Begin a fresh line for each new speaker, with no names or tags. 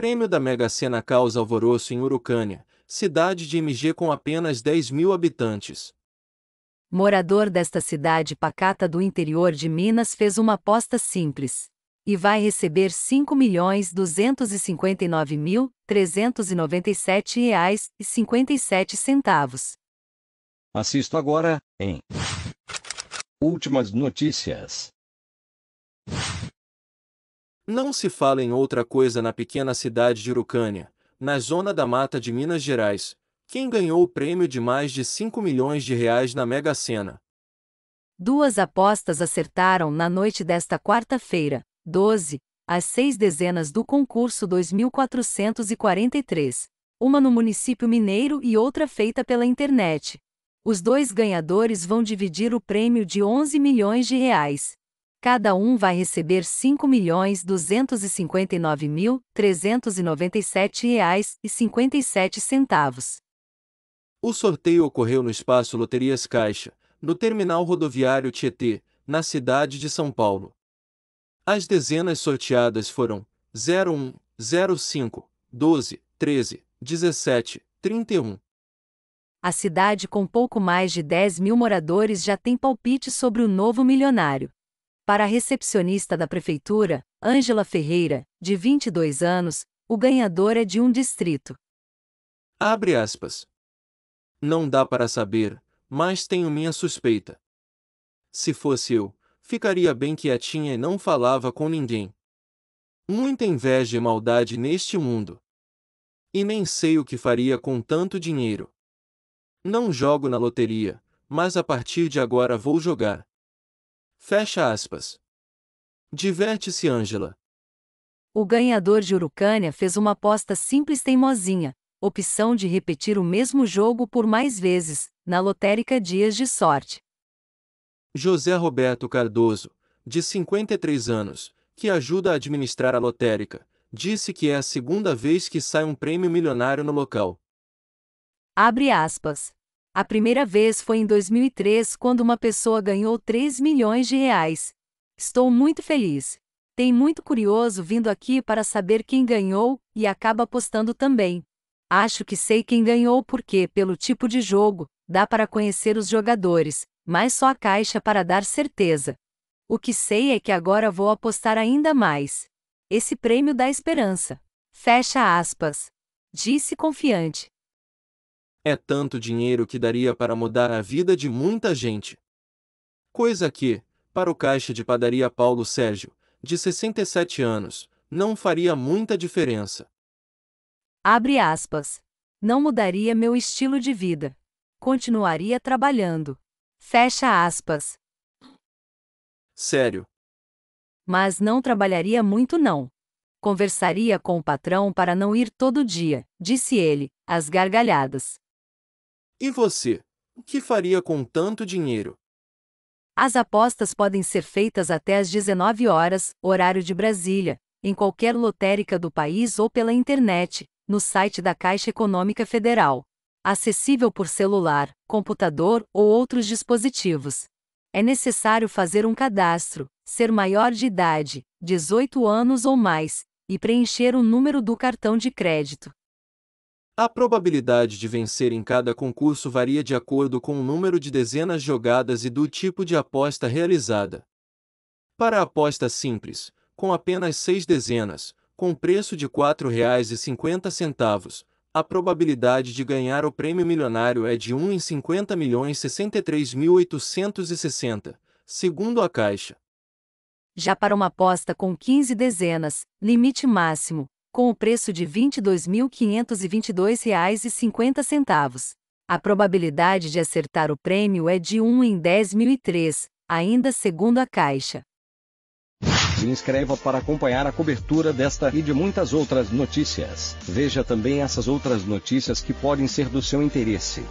Prêmio da Mega Sena causa alvoroço em Urucânia, cidade de MG com apenas 10 mil habitantes.
Morador desta cidade pacata do interior de Minas fez uma aposta simples. E vai receber R$ 5.259.397,57.
Assisto agora, em Últimas notícias. Não se fala em outra coisa na pequena cidade de Urucânia, na zona da mata de Minas Gerais, quem ganhou o prêmio de mais de 5 milhões de reais na Mega Sena.
Duas apostas acertaram na noite desta quarta-feira, 12, as seis dezenas do concurso 2443, uma no município mineiro e outra feita pela internet. Os dois ganhadores vão dividir o prêmio de 11 milhões de reais cada um vai receber R$ 5.259.397,57.
O sorteio ocorreu no espaço Loterias Caixa, no terminal rodoviário Tietê, na cidade de São Paulo. As dezenas sorteadas foram 01, 05, 12, 13, 17, 31.
A cidade com pouco mais de 10 mil moradores já tem palpite sobre o novo milionário. Para a recepcionista da prefeitura, Ângela Ferreira, de 22 anos, o ganhador é de um distrito.
Abre aspas. Não dá para saber, mas tenho minha suspeita. Se fosse eu, ficaria bem quietinha e não falava com ninguém. Muita inveja e maldade neste mundo. E nem sei o que faria com tanto dinheiro. Não jogo na loteria, mas a partir de agora vou jogar. Fecha aspas. Diverte-se, Ângela.
O ganhador de Urucânia fez uma aposta simples teimosinha, opção de repetir o mesmo jogo por mais vezes, na lotérica Dias de Sorte.
José Roberto Cardoso, de 53 anos, que ajuda a administrar a lotérica, disse que é a segunda vez que sai um prêmio milionário no local.
Abre aspas. A primeira vez foi em 2003, quando uma pessoa ganhou 3 milhões de reais. Estou muito feliz. Tem muito curioso vindo aqui para saber quem ganhou e acaba apostando também. Acho que sei quem ganhou porque, pelo tipo de jogo, dá para conhecer os jogadores, mas só a caixa para dar certeza. O que sei é que agora vou apostar ainda mais. Esse prêmio dá esperança. Fecha aspas. Disse confiante.
É tanto dinheiro que daria para mudar a vida de muita gente. Coisa que, para o caixa de padaria Paulo Sérgio, de 67 anos, não faria muita diferença.
Abre aspas. Não mudaria meu estilo de vida. Continuaria trabalhando. Fecha aspas. Sério. Mas não trabalharia muito não. Conversaria com o patrão para não ir todo dia, disse ele, às gargalhadas. E
você? O que faria com tanto dinheiro?
As apostas podem ser feitas até às 19 horas, horário de Brasília, em qualquer lotérica do país ou pela internet, no site da Caixa Econômica Federal. Acessível por celular, computador ou outros dispositivos. É necessário fazer um cadastro, ser maior de idade, 18 anos ou mais, e preencher o número do cartão de crédito.
A probabilidade de vencer em cada concurso varia de acordo com o número de dezenas jogadas e do tipo de aposta realizada. Para a aposta simples, com apenas seis dezenas, com preço de R$ 4,50, a probabilidade de ganhar o prêmio milionário é de 1 em 50 milhões segundo a Caixa.
Já para uma aposta com 15 dezenas, limite máximo, com o preço de R$ 22.522,50. A probabilidade de acertar o prêmio é de 1 em 10.003, ainda segundo a Caixa.
Se inscreva para acompanhar a cobertura desta e de muitas outras notícias. Veja também essas outras notícias que podem ser do seu interesse.